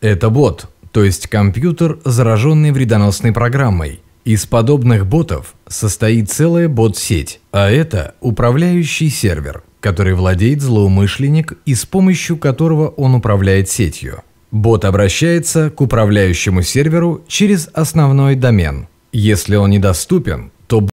Это бот, то есть компьютер, зараженный вредоносной программой. Из подобных ботов состоит целая бот-сеть, а это управляющий сервер, который владеет злоумышленник и с помощью которого он управляет сетью. Бот обращается к управляющему серверу через основной домен. Если он недоступен,